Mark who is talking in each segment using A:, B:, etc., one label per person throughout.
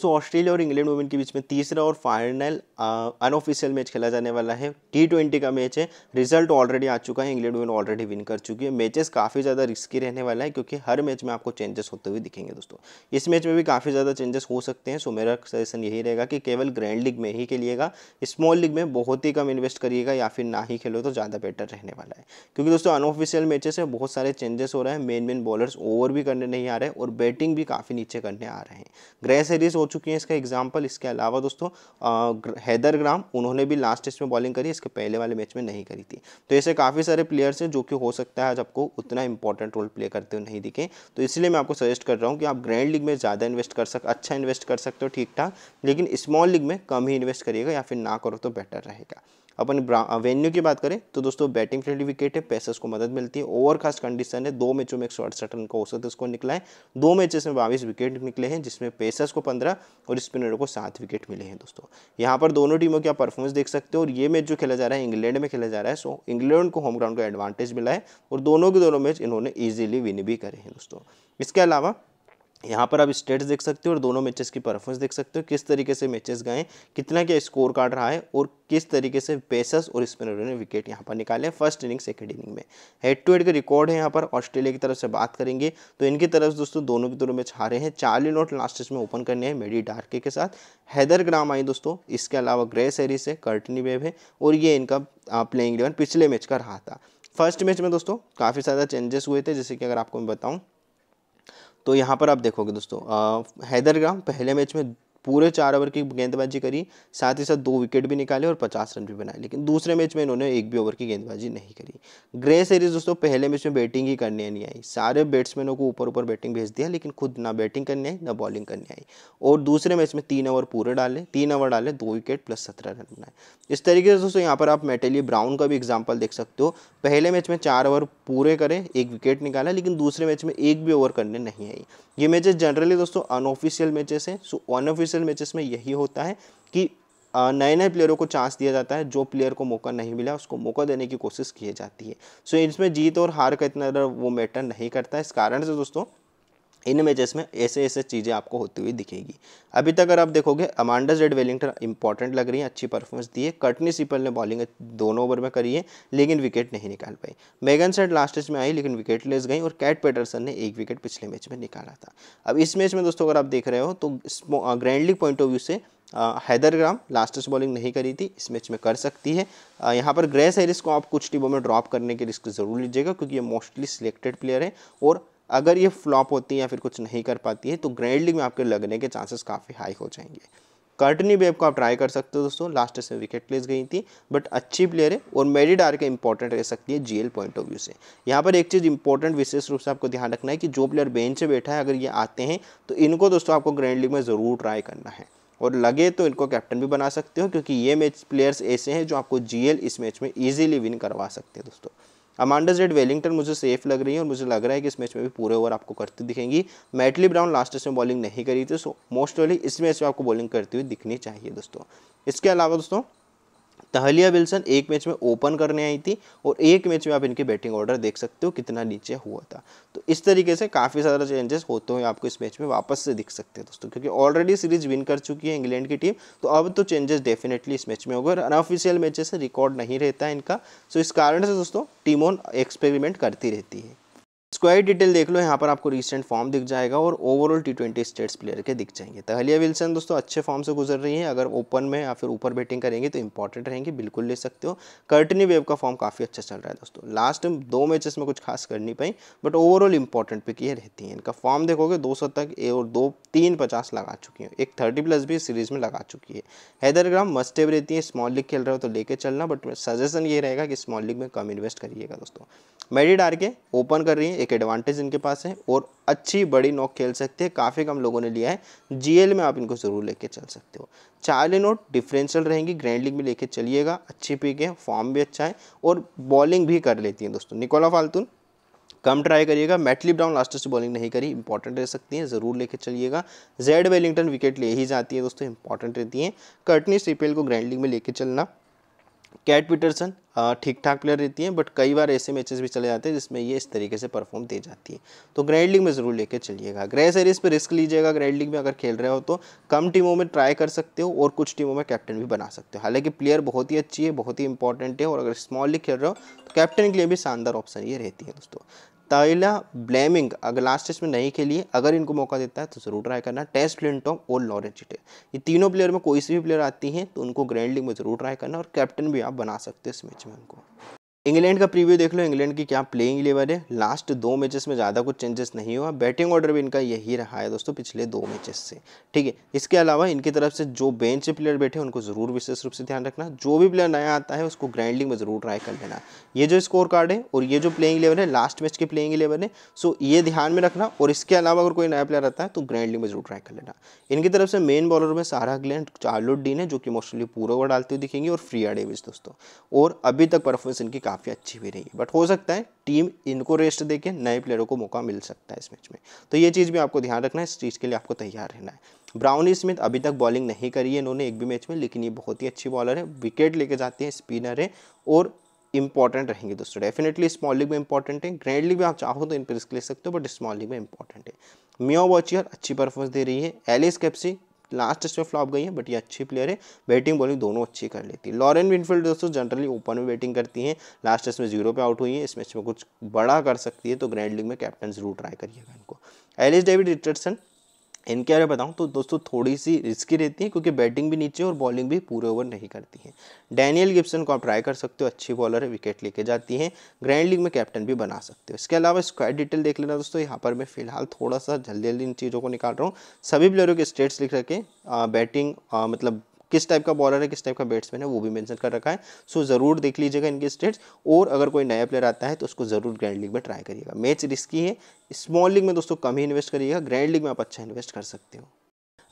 A: सो तो ऑस्ट्रेलिया और England women के बीच में तीसरा और फाइनल अनऑफिशियल मैच खेला जाने वाला है टी ट्वेंटी का मैच है रिजल्ट ऑलरेडी आ चुका है इंग्लैंड वुमेन ऑलरेडी विन कर चुकी है मैचेस काफ़ी ज़्यादा रिस्की रहने वाला है क्योंकि हर मैच में आपको चेंजेस होते हुए दिखेंगे दोस्तों इस मैच में भी काफ़ी ज़्यादा चेंजेस हो सकते हैं सो मेरा सजेशन यही रहेगा कि केवल ग्रैंड लीग में ही खेलिएगा स्मॉल लीग में बहुत ही कम इन्वेस्ट करिएगा या फिर ना ही खेलो तो ज़्यादा बेटर रहने वाला है क्योंकि दोस्तों अनऑफिशियल मैचेस है बहुत सारे चेंजेस हो रहे हैं मेन मेन बॉलर्स ओवर भी करने नहीं आ रहे और बैटिंग भी काफ़ी नीचे करने आ रहे हैं ग्रह सीरीज हो चुके हैं इसका एग्जाम्पल इसके अलावा दोस्तों हैदर ग्राम उन्होंने भी लास्ट टेस्ट में बॉलिंग करी इसके पहले वाले मैच में नहीं करी थी तो ऐसे काफ़ी सारे प्लेयर्स हैं जो कि हो सकता है आज आपको उतना इंपॉर्टेंट रोल प्ले करते हुए नहीं दिखे तो इसलिए मैं आपको सजेस्ट कर रहा हूँ कि आप ग्रैंड लीग में ज़्यादा इन्वेस्ट कर सक अच्छा इन्वेस्ट कर सकते हो ठीक ठाक लेकिन स्मॉल लीग में कम ही इन्वेस्ट करिएगा या फिर ना करो तो बेटर रहेगा अपन वेन्यू की बात करें तो दोस्तों बैटिंग फ्रेंडली विकेट है पैसर्स को मदद मिलती है ओवरकास्ट कंडीशन है दो मैचों में एक सौ अड़सठ रन का औसत स्कोर निकला है दो मैचेस में बाईस विकेट निकले हैं जिसमें पेसर्स को पंद्रह और स्पिनरों को सात विकेट मिले हैं दोस्तों यहाँ पर दोनों टीमों आप परफॉर्मेंस देख सकते हो और ये मैच जो खेला जा रहा है इंग्लैंड में खेला जा रहा है सो इंग्लैंड को होम ग्राउंड का एडवांटेज मिला है और दोनों के दोनों मैच इन्होंने ईजिली विन भी करे हैं दोस्तों इसके अलावा यहाँ पर आप स्टेट्स देख सकते हो और दोनों मैचेस की परफॉर्मेंस देख सकते हो किस तरीके से मैचेस गए कितना क्या स्कोर काट रहा है और किस तरीके से पेसर्स और स्पिनरों ने विकेट यहाँ पर निकाले फर्स्ट इनिंग सेकेंड इनिंग में हेड टू हेड का रिकॉर्ड है यहाँ पर ऑस्ट्रेलिया की तरफ से बात करेंगे तो इनकी तरफ दोस्तों दोनों के दोनों मैच हारे हैं चार्ली नोट लास्ट में ओपन करने हैं मेडी डार्के के साथ हैदर ग्राम आई दोस्तों इसके अलावा ग्रे सीरीज है कर्टनी वेब है और ये इनका प्लेइंग इलेवन पिछले मैच का रहा था फर्स्ट मैच में दोस्तों काफ़ी ज़्यादा चेंजेस हुए थे जैसे कि अगर आपको मैं बताऊँ तो यहाँ पर आप देखोगे दोस्तों हैदरग्राम पहले मैच में पूरे चार ओवर की गेंदबाजी करी साथ ही साथ दो विकेट भी निकाले और पचास रन भी बनाए लेकिन दूसरे मैच में इन्होंने एक भी ओवर की गेंदबाजी नहीं करी ग्रे सीरीज दोस्तों पहले मैच में बैटिंग ही करने नहीं आई सारे बैट्समैनों को ऊपर ऊपर बैटिंग भेज दिया लेकिन खुद ना बैटिंग करने आई ना बॉलिंग करने आई और दूसरे मैच में तीन ओवर पूरे डाले तीन ओवर डाले दो विकेट प्लस सत्रह रन बनाए इस तरीके से दोस्तों यहाँ पर आप मेटेली ब्राउन का भी एग्जाम्पल देख सकते हो पहले मैच में चार ओवर पूरे करें एक विकेट निकाला लेकिन दूसरे मैच में एक भी ओवर करने नहीं आई ये मैचेस जनरली दोस्तों अनऑफिशियल मैचेस हैं सो अनऑफिशियल इंटरनेशनल मैचेस में यही होता है कि नए नए प्लेयरों को चांस दिया जाता है जो प्लेयर को मौका नहीं मिला उसको मौका देने की कोशिश की जाती है सो so, इसमें जीत और हार का इतना वो मैटर नहीं करता है इस कारण से दोस्तों इन मैचेस में ऐसे ऐसे चीज़ें आपको होती हुई दिखेगी अभी तक अगर आप देखोगे अमांडा जेड वेलिंगटन इंपॉर्टेंट लग रही है अच्छी परफॉर्मेंस दी है कटनी सिपल ने बॉलिंग दोनों ओवर में करी है लेकिन विकेट नहीं निकाल पाई मेगन सेट लास्ट मैच में आई लेकिन विकेट लेस गई और कैट पेटरसन ने एक विकेट पिछले मैच में निकाला था अब इस मैच में दोस्तों अगर आप देख रहे हो तो grand league point of view से हैदर ग्राम टेस्ट बॉलिंग नहीं करी थी इस मैच में कर सकती है आ, यहाँ पर ग्रेस हैरिस को आप कुछ टीमों में ड्रॉप करने की रिस्क ज़रूर लीजिएगा क्योंकि ये मोस्टली सिलेक्टेड प्लेयर है और अगर ये फ्लॉप होती है या फिर कुछ नहीं कर पाती है तो ग्रैंड लीग में आपके लगने के चांसेस काफ़ी हाई हो जाएंगे कर्टनी बेब को आप ट्राई कर सकते हो दोस्तों लास्ट से विकेट प्लेस गई थी बट अच्छी प्लेयर है और आर के इंपॉर्टेंट रह सकती है जीएल पॉइंट ऑफ व्यू से यहाँ पर एक चीज़ इंपॉर्टेंट विशेष रूप से आपको ध्यान रखना है कि जो प्लेयर बेंच से बैठा है अगर ये आते हैं तो इनको दोस्तों आपको ग्रैंड लीग में ज़रूर ट्राई करना है और लगे तो इनको कैप्टन भी बना सकते हो क्योंकि ये मैच प्लेयर्स ऐसे हैं जो आपको जीएल इस मैच में ईजिली विन करवा सकते हैं दोस्तों अमांडा जेड वेलिंगटन मुझे सेफ लग रही है और मुझे लग रहा है कि इस मैच में भी पूरे ओवर आपको करती दिखेंगी मैटली ब्राउन लास्ट टेस्ट में बॉलिंग नहीं करी थी सो मोस्ट ऑली इस मैच में आपको बॉलिंग करती हुई दिखनी चाहिए दोस्तों इसके अलावा दोस्तों तहलिया विल्सन एक मैच में ओपन करने आई थी और एक मैच में आप इनकी बैटिंग ऑर्डर देख सकते हो कितना नीचे हुआ था तो इस तरीके से काफ़ी सारा चेंजेस होते हुए आपको इस मैच में वापस से दिख सकते हैं दोस्तों क्योंकि ऑलरेडी सीरीज विन कर चुकी है इंग्लैंड की टीम तो अब तो चेंजेस डेफिनेटली इस मैच में होगा और अनऑफिशियल मैचेस से रिकॉर्ड नहीं रहता है इनका सो इस कारण से दोस्तों टीम ऑन एक्सपेरिमेंट करती रहती है स्क्वायर डिटेल देख लो यहाँ पर आपको रिसेंट फॉर्म दिख जाएगा और overall T twenty stats player के दिख जाएंगे तहलिया तो विल्सन दोस्तों अच्छे फॉर्म से गुजर रही है अगर ओपन में या फिर ऊपर बैटिंग करेंगे तो इंपॉर्टेंट रहेंगे बिल्कुल ले सकते हो कर्टनी वेव का फॉर्म काफ़ी अच्छा चल रहा है दोस्तों लास्ट दो मैचेस में कुछ खास कर नहीं पाई बट ओवरऑल इंपॉर्टेंट पिक ये रहती हैं इनका फॉर्म देखोगे दो तक ए और दो तीन पचास लगा चुकी हैं एक थर्टी प्लस भी सीरीज़ में लगा चुकी है हैदरग्राम मस्टेब रहती है स्मॉल लीग खेल रहे हो तो लेके चलना बट सजेशन ये रहेगा कि स्मॉल लीग में कम इन्वेस्ट करिएगा दोस्तों मेडिड आर के ओपन कर रही है एक एडवांटेज इनके पास है और अच्छी बड़ी नोक खेल सकते हैं काफ़ी कम लोगों ने लिया है जीएल में आप इनको ज़रूर लेके चल सकते हो चार्ली नोट डिफरेंशियल रहेंगी ग्रैंड लीग में लेके चलिएगा अच्छी पिक है फॉर्म भी अच्छा है और बॉलिंग भी कर लेती हैं दोस्तों निकोला फालतून कम ट्राई करिएगा मैटली ब्राउन लास्ट से बॉलिंग नहीं करी इंपॉर्टेंट रह सकती हैं ज़रूर लेके चलिएगा जेड वेलिंगटन विकेट ले ही जाती है दोस्तों इंपॉर्टेंट रहती हैं कटनी सीपीएल को ग्रैंड लीग में लेके चलना कैट पीटरसन ठीक ठाक प्लेयर रहती हैं बट कई बार ऐसे मैचेस भी चले जाते हैं जिसमें ये इस तरीके से परफॉर्म दे जाती है तो ग्रैंड लीग में ज़रूर लेके चलिएगा ग्रह सीरीज़ पे रिस्क लीजिएगा ग्रैंड लीग में अगर खेल रहे हो तो कम टीमों में ट्राई कर सकते हो और कुछ टीमों में कैप्टन भी बना सकते हो हालांकि प्लेयर बहुत ही अच्छी है बहुत ही इंपॉर्टेंट है और अगर स्मॉल लीग खेल रहे हो तो कैप्टन के लिए भी शानदार ऑप्शन ये रहती है दोस्तों ताइला ब्लेमिंग अगर लास्ट टेस्ट में नहीं खेली अगर इनको मौका देता है तो ज़रूर ट्राई करना टेस्ट क्लिंटॉम और लॉरेंस चिटे ये तीनों प्लेयर में कोई सी भी प्लेयर आती हैं तो उनको ग्रैंड लीग में ज़रूर ट्राई करना और कैप्टन भी आप बना सकते हो इस मैच में 难过。इंग्लैंड का प्रीव्यू देख लो इंग्लैंड की क्या प्लेइंग इलेवन है लास्ट दो मैचेस में ज़्यादा कुछ चेंजेस नहीं हुआ बैटिंग ऑर्डर भी इनका यही रहा है दोस्तों पिछले दो मैचेस से ठीक है इसके अलावा इनकी तरफ से जो बेंच प्लेयर बैठे उनको ज़रूर विशेष रूप से ध्यान रखना जो भी प्लेयर नया आता है उसको ग्राइंडिंग में ज़रूर ट्राई कर लेना ये जो स्कोर कार्ड है और ये जो प्लेइंग इलेवन है लास्ट मैच के प्लेइंग इलेवन है सो ये ध्यान में रखना और इसके अलावा अगर कोई नया प्लेयर आता है तो ग्राइंडिंग में ज़रूर ट्राई कर लेना इनकी तरफ से मेन बॉलर में सारा ग्लैंड चार्लोट डीन है जो कि मोस्टली पूरा ओवर डालते हुए दिखेंगे और फ्रिया डेविस दोस्तों और अभी तक परफॉर्मेंस इनकी काफ़ी अच्छी भी रही है बट हो सकता है टीम इनको रेस्ट दे के नए प्लेयरों को मौका मिल सकता है इस मैच में तो ये चीज़ भी आपको ध्यान रखना है इस चीज़ के लिए आपको तैयार रहना है ब्राउन स्मिथ अभी तक बॉलिंग नहीं करी है इन्होंने एक भी मैच में लेकिन ये बहुत ही अच्छी बॉलर है विकेट लेके जाती है स्पिनर है और इंपॉर्टेंट रहेंगे दोस्तों डेफिनेटली स्मॉल लीग में इंपॉर्टेंट है ग्रैंड लीग में आप चाहो तो इन पर रिस्क ले सकते हो बट स्मॉल लीग में इंपॉर्टेंट है मियो वॉचियर अच्छी परफॉर्मेंस दे रही है एलिस कैप्सी लास्ट टेस्ट में फ्लॉप गई है बट ये अच्छी प्लेयर है बैटिंग बॉलिंग दोनों अच्छी कर लेती है लॉरेन विनफील्ड दोस्तों जनरली ओपन में बैटिंग करती हैं लास्ट टेस्ट में जीरो पे आउट हुई है इस मैच में कुछ बड़ा कर सकती है तो ग्रैंड लीग में कैप्टन जरूर ट्राई करिएगा इनको एलिस डेविड रिटर्डसन इनके बारे में बताऊँ तो दोस्तों थोड़ी सी रिस्की रहती है क्योंकि बैटिंग भी नीचे और बॉलिंग भी पूरे ओवर नहीं करती है डैनियल गिब्सन को आप ट्राई कर सकते हो अच्छी बॉलर है विकेट लेके जाती हैं ग्रैंड लीग में कैप्टन भी बना सकते हो इसके अलावा स्क्वाड डिटेल देख लेना दोस्तों यहाँ पर मैं फिलहाल थोड़ा सा जल्दी जल्दी इन चीज़ों को निकाल रहा हूँ सभी प्लेयरों के स्टेट्स लिख रखें बैटिंग मतलब किस टाइप का बॉलर है किस टाइप का बैट्समैन है वो भी मेंशन कर रखा है सो ज़रूर देख लीजिएगा इनके स्टेट्स और अगर कोई नया प्लेयर आता है तो उसको ज़रूर ग्रैंड लीग में ट्राई करिएगा मैच रिस्की है स्मॉल लीग में दोस्तों कम ही इन्वेस्ट करिएगा ग्रैंड लीग में आप अच्छा इन्वेस्ट कर सकते हो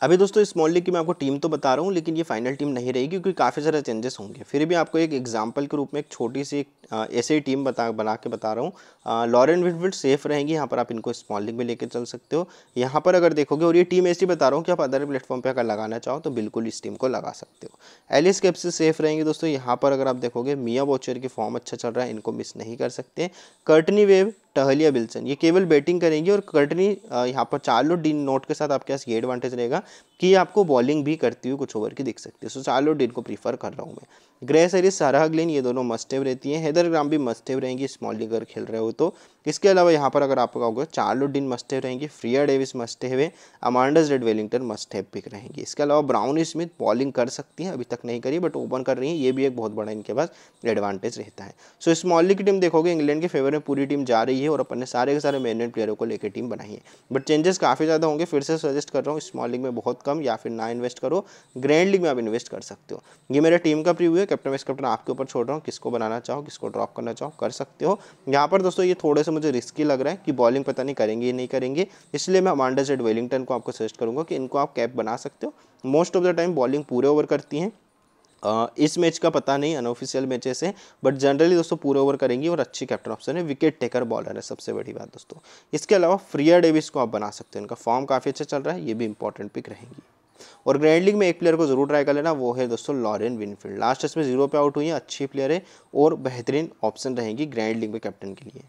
A: अभी दोस्तों इस स्मॉल लीग की मैं आपको टीम तो बता रहा हूँ लेकिन ये फाइनल टीम नहीं रहेगी क्योंकि काफ़ी सारे चेंजेस होंगे फिर भी आपको एक एग्जाम्पल के रूप में एक छोटी सी ऐसे ही टीम बता बना के बता रहा हूँ लॉरेंट विटविट सेफ रहेंगी यहाँ पर आप इनको स्मॉल लीग में लेकर चल सकते हो यहाँ पर अगर देखोगे और ये टीम ऐसी बता रहा हूँ कि आप अदर प्लेटफॉर्म पर अगर लगाना चाहो तो बिल्कुल इस टीम को लगा सकते हो एलिस कैप्स सेफ रहेंगे दोस्तों यहाँ पर अगर आप देखोगे मिया वॉचर की फॉर्म अच्छा चल रहा है इनको मिस नहीं कर सकते कर्टनी वेव टहलिया बिल्सन ये केवल बैटिंग करेंगी और कटनी यहाँ पर चार्लो डिन नोट के साथ आपके पास ये एडवांटेज रहेगा कि आपको बॉलिंग भी करती हुई कुछ ओवर की दिख सकती है सो चार्लो डिन को प्रीफर कर रहा हूँ मैं ग्रह सीरीज सारा ग्लिन ये दोनों मस्टेव रहती हैं हैदरग्राम भी मस्टेव रहेंगी स्मॉल अगर खेल रहे हो तो इसके अलावा यहाँ पर अगर आपको कहोगे चार्लोडिन मस्टेव रहेंगी फ्रिया डेविस मस्टेव है Amanda Jade Wellington must have pick रहेंगी इसके अलावा ब्राउन स्मिथ बॉलिंग कर सकती हैं अभी तक नहीं करी बट ओपन कर रही हैं ये भी एक बहुत बड़ा इनके पास एडवांटेज रहता है सो स्मॉल लीग की टीम देखोगे इंग्लैंड के फेवर में पूरी टीम जा रही है और अपने सारे के सारे मेन प्लेयरों को लेकर टीम बनाई है बट चेंजेस काफ़ी ज़्यादा होंगे फिर से सजेस्ट कर रहा हूँ स्मॉल लीग में बहुत कम या फिर ना इन्वेस्ट करो ग्रैंड लीग में आप इन्वेस्ट कर सकते हो ये मेरा टीम का प्रिव्यू कैप्टन वाइस कैप्टन आपके ऊपर छोड़ रहा हूँ किसको बनाना चाहो किसको ड्रॉप करना चाहो कर सकते हो यहाँ पर दोस्तों ये थोड़े से मुझे रिस्की लग रहा है कि बॉलिंग पता नहीं करेंगे या नहीं करेंगे इसलिए मैं अमांडा जेड वेलिंगटन को आपको सजेस्ट करूँगा कि इनको आप कैप बना सकते हो most of the time bowling पूरे ओवर करती हैं इस मैच का पता नहीं अनऑफिशियल मैचेस हैं बट जनरली दोस्तों पूरे ओवर करेंगी और अच्छी कैप्टन ऑप्शन है विकेट टेकर बॉलर है सबसे बड़ी बात दोस्तों इसके अलावा फ्रिया डेविस को आप बना सकते हो इनका फॉर्म काफ़ी अच्छा चल रहा है ये भी इंपॉर्टेंट पिक रहेंगी और ग्रैंड लीग में एक प्लेयर को जरूर ट्राई कर लेना वो है दोस्तों लॉरेन विनफील्ड लास्ट टेस्ट में जीरो पे आउट हुई है अच्छी प्लेयर है और बेहतरीन ऑप्शन रहेगी ग्रैंड लीग में कैप्टन के लिए